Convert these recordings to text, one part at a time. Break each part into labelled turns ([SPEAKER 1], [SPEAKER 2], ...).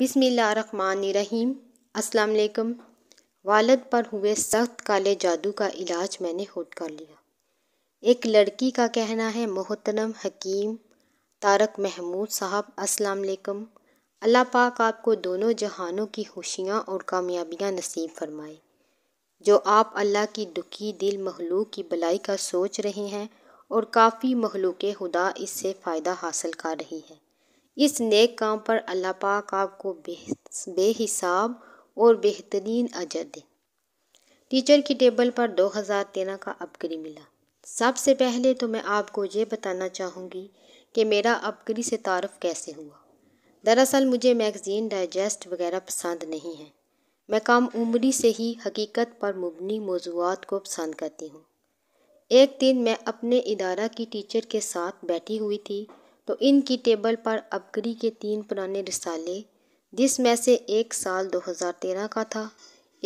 [SPEAKER 1] बिसमीम असलकम वालद पर हुए सख्त काले जादू का इलाज मैंने खुद कर लिया एक लड़की का कहना है मोहतरम हकीम तारक महमूद साहब असलकम अल्लाह पाक आपको दोनों जहानों की खुशियाँ और कामयाबियाँ नसीब फरमाए जो आप अल्लाह की दुखी दिल मखलूक की भलाई का सोच रहे हैं और काफ़ी मखलूक खुदा इससे फ़ायदा हासिल कर रही है इस नेक काम पर अल्लाह पाक आपको बेहिसाब और बेहतरीन अजर दे टीचर की टेबल पर दो हज़ार तेरह का अपग्री मिला सबसे पहले तो मैं आपको ये बताना चाहूँगी कि मेरा अपग्री से तारफ़ कैसे हुआ दरअसल मुझे मैगज़ीन डाइजेस्ट वगैरह पसंद नहीं है मैं कम उम्री से ही हकीकत पर मुबनी मौजूद को पसंद करती हूँ एक दिन मैं अपने इदारा की टीचर के साथ बैठी हुई थी तो इनकी टेबल पर अबकरी के तीन पुराने रिसाले जिसमें से एक साल 2013 का था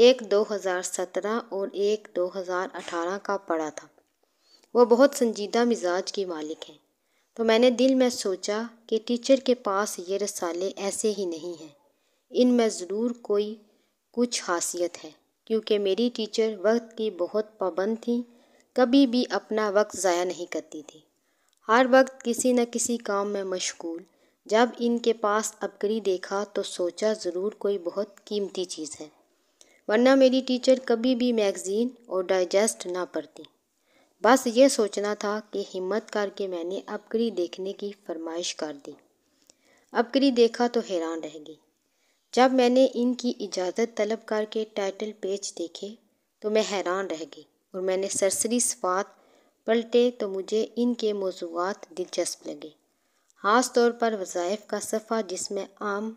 [SPEAKER 1] एक 2017 और एक 2018 का पड़ा था वो बहुत संजीदा मिजाज की मालिक हैं तो मैंने दिल में सोचा कि टीचर के पास ये रसाले ऐसे ही नहीं हैं इन में ज़रूर कोई कुछ खासियत है क्योंकि मेरी टीचर वक्त की बहुत पाबंद थी कभी भी अपना वक्त ज़ाया नहीं करती थी हर वक्त किसी न किसी काम में मशगूल जब इनके पास अबकरी देखा तो सोचा ज़रूर कोई बहुत कीमती चीज़ है वरना मेरी टीचर कभी भी मैगज़ीन और डाइजेस्ट ना पढ़ती बस ये सोचना था कि हिम्मत करके मैंने अबकरी देखने की फरमाइश कर दी अबकरी देखा तो हैरान रह गई जब मैंने इनकी इजाज़त तलब करके टाइटल पेज देखे तो मैं हैरान रह गई और मैंने सरसरी सफ़ात पलटे तो मुझे इनके मौजूद दिलचस्प लगे ख़ास तौर पर वज़ाइफ का सफ़ा जिसमें आम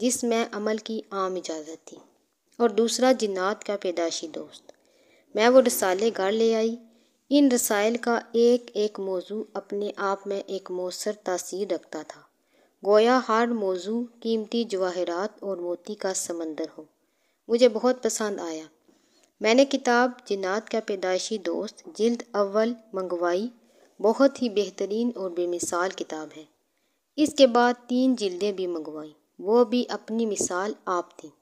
[SPEAKER 1] जिसमें अमल की आम इजाज़त थी और दूसरा जिन्नात का पैदाशी दोस्त मैं वो रसाले घर ले आई इन रसायल का एक एक मौजू अपने आप में एक मौसर तासीर रखता था गोया हर मौजू कीमती जवाहरात और मोती का समंदर हो मुझे बहुत पसंद आया मैंने किताब जिन्नात का पैदाइशी दोस्त जिल्द अव्वल मंगवाई बहुत ही बेहतरीन और बेमिसाल किताब है इसके बाद तीन जिल्दें भी मंगवाईं वो भी अपनी मिसाल आप थी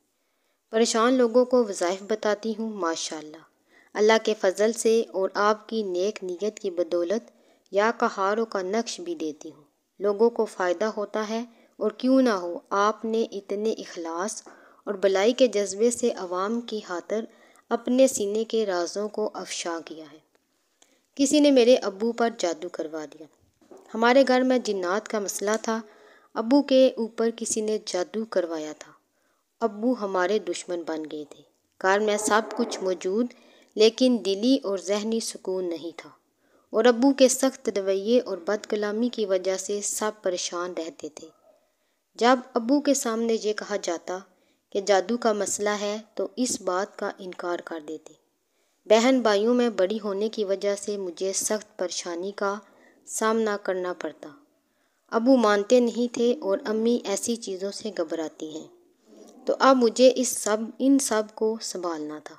[SPEAKER 1] परेशान लोगों को वज़ाइफ बताती हूँ माशाल्लाह अल्लाह के फजल से और आपकी नेक नीयत की बदौलत या कहारों का नक्श भी देती हूँ लोगों को फ़ायदा होता है और क्यों ना हो आपने इतने इखलास और भलाई के जज्बे से आवाम की खातर अपने सीने के राजों को अफशा किया है किसी ने मेरे अबू पर जादू करवा दिया हमारे घर में जिन्नात का मसला था अबू के ऊपर किसी ने जादू करवाया था अबू हमारे दुश्मन बन गए थे घर में सब कुछ मौजूद लेकिन दिली और जहनी सुकून नहीं था और अबू के सख्त रवैये और बदकलामी की वजह से सब परेशान रहते थे जब अबू के सामने ये कहा जाता कि जादू का मसला है तो इस बात का इनकार कर देते बहन भाइयों में बड़ी होने की वजह से मुझे सख्त परेशानी का सामना करना पड़ता अबू मानते नहीं थे और अम्मी ऐसी चीज़ों से घबराती हैं तो अब मुझे इस सब इन सब को संभालना था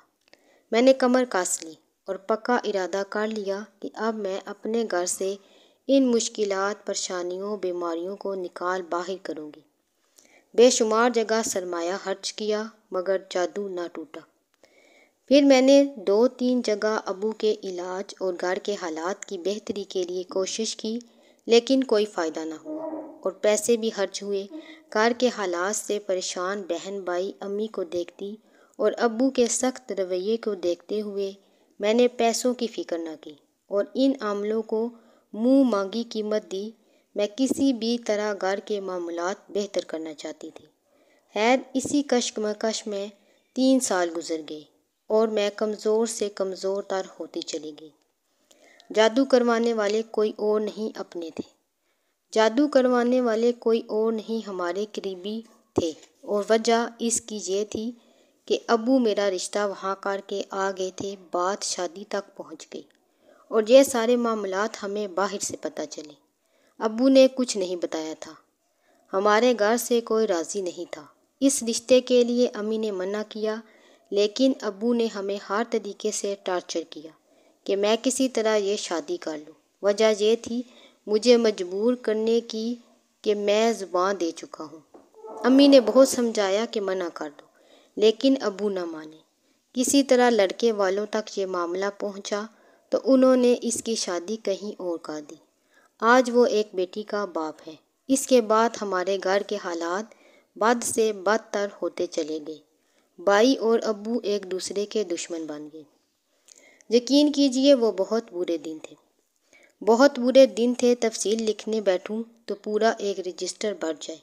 [SPEAKER 1] मैंने कमर कास ली और पक्का इरादा कर लिया कि अब मैं अपने घर से इन मुश्किलात परेशानियों बीमारियों को निकाल बाहर करूँगी बेशुमार जगह सरमाया खर्च किया मगर जादू ना टूटा फिर मैंने दो तीन जगह अबू के इलाज और घर के हालात की बेहतरी के लिए कोशिश की लेकिन कोई फ़ायदा ना हुआ और पैसे भी खर्च हुए घर के हालात से परेशान बहन भाई अम्मी को देखती और अबू के सख्त रवैये को देखते हुए मैंने पैसों की फ़िक्र ना की और इन आमलों को मुँह मांगी कीमत दी मैं किसी भी तरह घर के मामला बेहतर करना चाहती थी हैर इसी कशमकश में तीन साल गुजर गए और मैं कमज़ोर से कमज़ोर तर होती चली गई जादू करवाने वाले कोई और नहीं अपने थे जादू करवाने वाले कोई और नहीं हमारे करीबी थे और वजह इसकी ये थी कि अबू मेरा रिश्ता वहाँ करके आ गए थे बात शादी तक पहुँच गई और ये सारे मामलात हमें बाहर से पता चले अबू ने कुछ नहीं बताया था हमारे घर से कोई राज़ी नहीं था इस रिश्ते के लिए अम्मी ने मना किया लेकिन अबू ने हमें हर तरीके से टार्चर किया कि मैं किसी तरह ये शादी कर लूँ वजह यह थी मुझे मजबूर करने की कि मैं ज़ुबान दे चुका हूँ अम्मी ने बहुत समझाया कि मना कर दो लेकिन अबू ना माने किसी तरह लड़के वालों तक ये मामला पहुँचा तो उन्होंने इसकी शादी कहीं और कर दी आज वो एक बेटी का बाप है इसके बाद हमारे घर के हालात बद से बदतर होते चले गए बाई और अबू एक दूसरे के दुश्मन बन गए यकीन कीजिए वो बहुत बुरे दिन थे बहुत बुरे दिन थे तफसील लिखने बैठूं तो पूरा एक रजिस्टर बढ़ जाए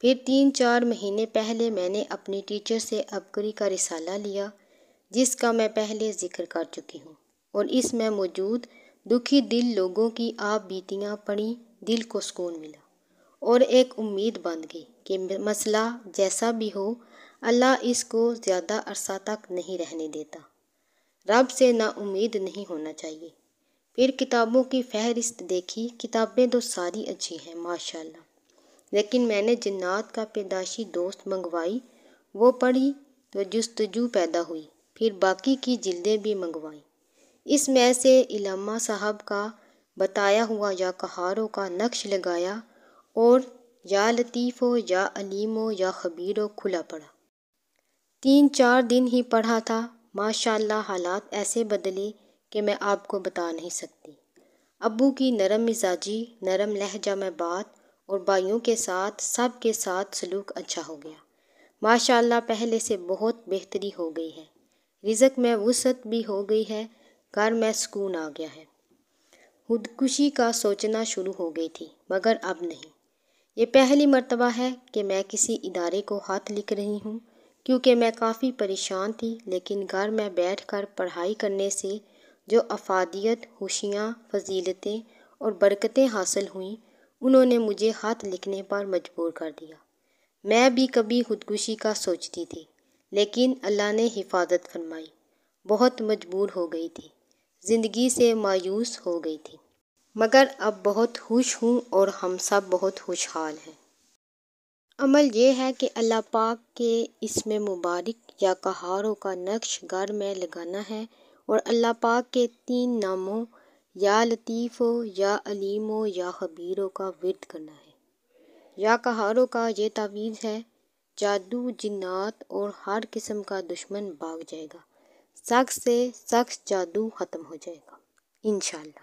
[SPEAKER 1] फिर तीन चार महीने पहले मैंने अपनी टीचर से अबकरी का रिसाला लिया जिसका मैं पहले जिक्र कर चुकी हूँ और इसमें मौजूद दुखी दिल लोगों की आप बीतियाँ पड़ी दिल को सुकून मिला और एक उम्मीद बन गई कि मसला जैसा भी हो अल्लाह इसको ज़्यादा अरसा तक नहीं रहने देता रब से ना उम्मीद नहीं होना चाहिए फिर किताबों की फहरिस्त देखी किताबें तो सारी अच्छी हैं माशाल्लाह लेकिन मैंने जन्नात का पैदाशी दोस्त मंगवाई वो पढ़ी तो जस्तजू पैदा हुई फिर बाकी की जिल्दें भी मंगवाई इसमें से इलामा साहब का बताया हुआ या कहारों का नक्श लगाया और या लतीफ़ो या अलीम हो या खबीर हो खुला पड़ा तीन चार दिन ही पढ़ा था माशाल्लाह हालात ऐसे बदले कि मैं आपको बता नहीं सकती अबू की नरम मिजाजी नरम लहजा में बात और भाइयों के साथ सब के साथ सलूक अच्छा हो गया माशाल्लाह पहले से बहुत बेहतरी हो गई है रिजक में वसत भी हो गई है घर में सुकून आ गया है खुदकुशी का सोचना शुरू हो गई थी मगर अब नहीं ये पहली मर्तबा है कि मैं किसी इदारे को हाथ लिख रही हूँ क्योंकि मैं काफ़ी परेशान थी लेकिन घर में बैठ कर पढ़ाई करने से जो अफादियत खुशियाँ फजीलतें और बरकतें हासिल हुईं उन्होंने मुझे हाथ लिखने पर मजबूर कर दिया मैं भी कभी खुदकुशी का सोचती थी लेकिन अल्लाह ने हिफाजत फरमाई बहुत मजबूर हो गई थी ज़िंदगी से मायूस हो गई थी मगर अब बहुत खुश हूँ और हम सब बहुत खुशहाल हैं अमल यह है कि अल्लाह पाक के इसमें मुबारक या कहारों का नक्श घर में लगाना है और अल्लाह पाक के तीन नामों या लतीफ़ो या अलीमो या खबीरों का विरद करना है या कहारों का ये तावीज़ है जादू जिन्नात और हर किस्म का दुश्मन भाग जाएगा सख्त से सख्त जादू ख़त्म हो जाएगा इन